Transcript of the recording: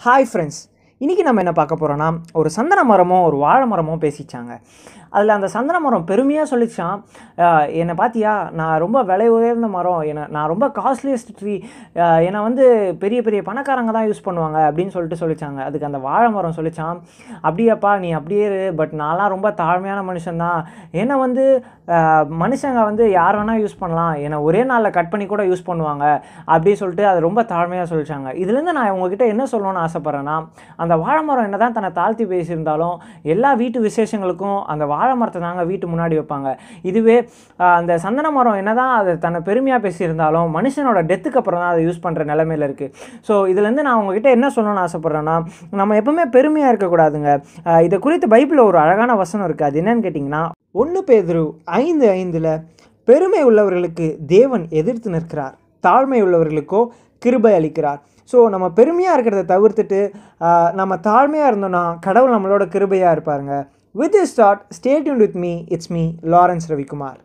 Hi friends, இன்றைக்கி நம்ம என்ன பார்க்க போகிறோன்னா ஒரு சந்தன மரமும் ஒரு வாழை மரமும் பேசிச்சாங்க அதில் அந்த சந்தன மரம் பெருமையாக சொல்லிச்சான் என்னை பார்த்தியா நான் ரொம்ப விலை உயர்ந்த மரம் என்னை நான் ரொம்ப காஸ்ட்லியஸ்ட் ட்ரீ என்னை வந்து பெரிய பெரிய பணக்காரங்க தான் யூஸ் பண்ணுவாங்க அப்படின்னு சொல்லிட்டு சொல்லிச்சாங்க அதுக்கு அந்த வாழை மரம் சொல்லிச்சான் அப்படியாப்பா நீ அப்படியே இரு பட் நான்லாம் ரொம்ப தாழ்மையான மனுஷன்தான் என்னை வந்து மனுஷங்க வந்து யார் வேணால் யூஸ் பண்ணலாம் என்னை ஒரே நாளில் கட் பண்ணி கூட யூஸ் பண்ணுவாங்க அப்படின்னு சொல்லிட்டு அது ரொம்ப தாழ்மையாக சொல்லிச்சாங்க இதுலேருந்து நான் உங்ககிட்ட என்ன சொல்லணும்னு ஆசைப்பட்றேன்னா அந்த அந்த வாழை மரம் என்ன தான் தன்னை தாழ்த்தி பேசியிருந்தாலும் எல்லா வீட்டு விசேஷங்களுக்கும் அந்த வாழை மரத்தை தாங்க வீட்டு முன்னாடி வைப்பாங்க இதுவே அந்த சந்தன மரம் என்ன தான் அதை தன்னை பெருமையாக பேசியிருந்தாலும் மனுஷனோட டெத்துக்கு அப்புறம் தான் அதை யூஸ் பண்ணுற நிலமையில் இருக்குது ஸோ இதுலேருந்து நான் உங்ககிட்ட என்ன சொல்லணும்னு ஆசைப்பட்றேன்னா நம்ம எப்பவுமே பெருமையாக இருக்கக்கூடாதுங்க இதை குறித்து பைபிளில் ஒரு அழகான வசனம் இருக்குது அது என்னன்னு கேட்டிங்கன்னா ஒன்று பேதுரு ஐந்து ஐந்தில் பெருமை உள்ளவர்களுக்கு தேவன் எதிர்த்து நிற்கிறார் தாழ்மை உள்ளவர்களுக்கோ கிருபை அளிக்கிறார் ஸோ நம்ம பெருமையாக இருக்கிறத தவிர்த்துட்டு நம்ம தாழ்மையாக இருந்தோம்னா கடவுள் நம்மளோட கிருபையாக இருப்பாருங்க with is start stay tuned with me it's me Lawrence Ravikumar